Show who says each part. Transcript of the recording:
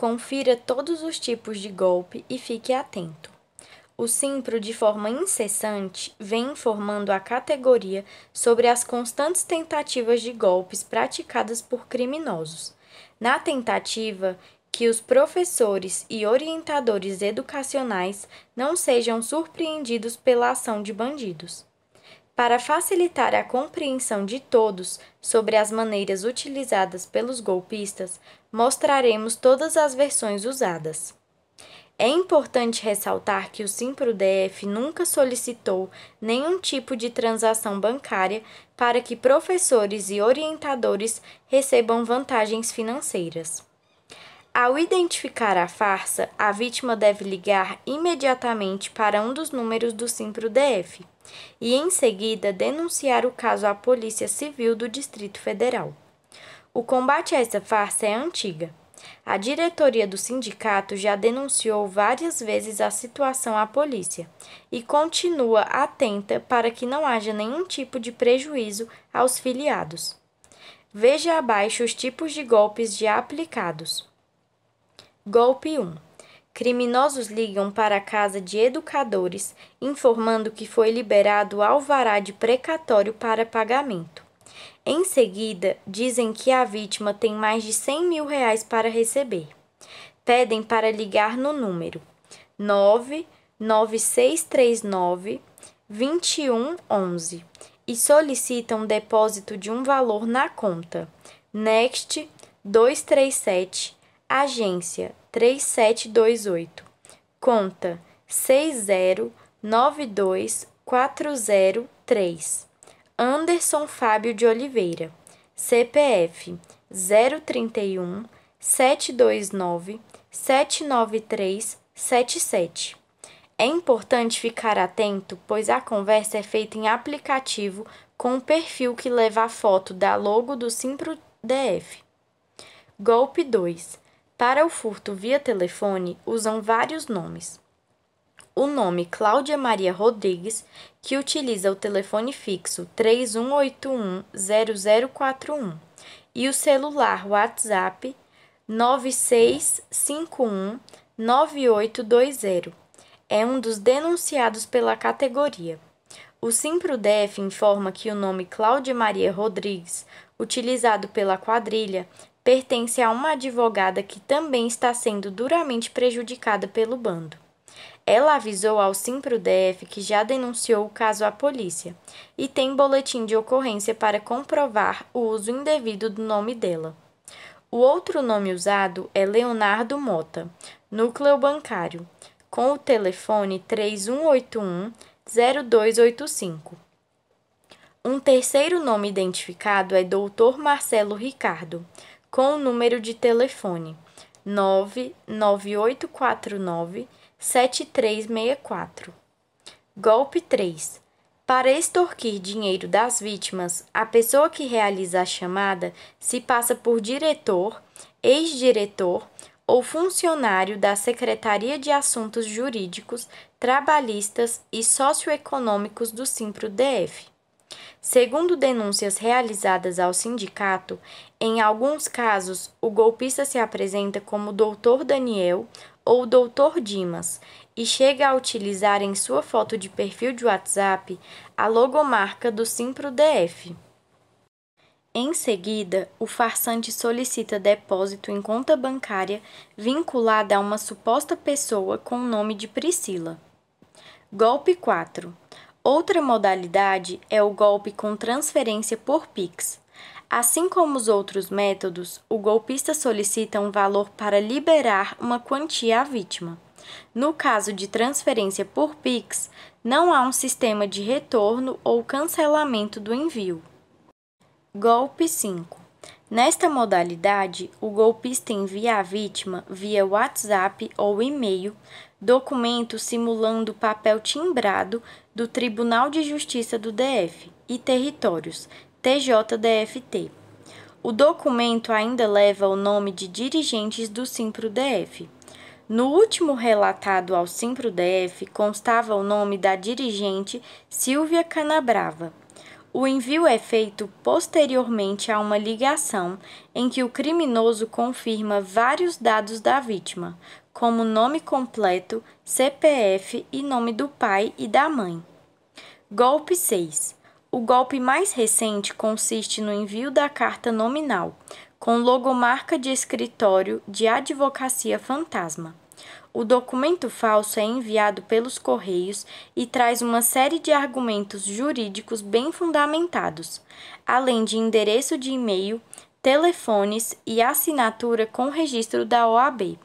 Speaker 1: Confira todos os tipos de golpe e fique atento. O Simpro, de forma incessante, vem informando a categoria sobre as constantes tentativas de golpes praticadas por criminosos. Na tentativa, que os professores e orientadores educacionais não sejam surpreendidos pela ação de bandidos. Para facilitar a compreensão de todos sobre as maneiras utilizadas pelos golpistas, mostraremos todas as versões usadas. É importante ressaltar que o SimproDF nunca solicitou nenhum tipo de transação bancária para que professores e orientadores recebam vantagens financeiras. Ao identificar a farsa, a vítima deve ligar imediatamente para um dos números do SimproDF e, em seguida, denunciar o caso à Polícia Civil do Distrito Federal. O combate a essa farsa é antiga. A diretoria do sindicato já denunciou várias vezes a situação à polícia e continua atenta para que não haja nenhum tipo de prejuízo aos filiados. Veja abaixo os tipos de golpes já aplicados. Golpe 1. Criminosos ligam para a casa de educadores informando que foi liberado alvará de precatório para pagamento. Em seguida, dizem que a vítima tem mais de 100 mil reais para receber. Pedem para ligar no número 99639 2111 e solicitam um depósito de um valor na conta Next 237 Agência 3728 Conta 6092403 Anderson Fábio de Oliveira, CPF 031 729 79377. É importante ficar atento, pois a conversa é feita em aplicativo com o perfil que leva a foto da logo do Simpro DF. Golpe 2. Para o furto via telefone, usam vários nomes o nome Cláudia Maria Rodrigues, que utiliza o telefone fixo 31810041 e o celular WhatsApp 96519820. É um dos denunciados pela categoria. O Simprodef informa que o nome Cláudia Maria Rodrigues, utilizado pela quadrilha, pertence a uma advogada que também está sendo duramente prejudicada pelo bando. Ela avisou ao SIMPRO-DF que já denunciou o caso à polícia e tem boletim de ocorrência para comprovar o uso indevido do nome dela. O outro nome usado é Leonardo Mota, núcleo bancário, com o telefone 3181 0285. Um terceiro nome identificado é Dr. Marcelo Ricardo, com o número de telefone 99849-7364. Golpe 3. Para extorquir dinheiro das vítimas, a pessoa que realiza a chamada se passa por diretor, ex-diretor ou funcionário da Secretaria de Assuntos Jurídicos, Trabalhistas e Socioeconômicos do Simpro DF. Segundo denúncias realizadas ao sindicato, em alguns casos o golpista se apresenta como Dr. Daniel ou Dr. Dimas e chega a utilizar em sua foto de perfil de WhatsApp a logomarca do Simpro DF. Em seguida, o farsante solicita depósito em conta bancária vinculada a uma suposta pessoa com o nome de Priscila. Golpe 4. Outra modalidade é o golpe com transferência por Pix. Assim como os outros métodos, o golpista solicita um valor para liberar uma quantia à vítima. No caso de transferência por Pix, não há um sistema de retorno ou cancelamento do envio. Golpe 5 Nesta modalidade, o golpista envia à vítima, via WhatsApp ou e-mail, documento simulando papel timbrado do Tribunal de Justiça do DF e Territórios, TJDFT. O documento ainda leva o nome de dirigentes do Simpro-DF. No último relatado ao Simpro-DF constava o nome da dirigente Silvia Canabrava. O envio é feito posteriormente a uma ligação em que o criminoso confirma vários dados da vítima, como nome completo, CPF e nome do pai e da mãe. Golpe 6. O golpe mais recente consiste no envio da carta nominal, com logomarca de escritório de advocacia fantasma o documento falso é enviado pelos Correios e traz uma série de argumentos jurídicos bem fundamentados, além de endereço de e-mail, telefones e assinatura com registro da OAB.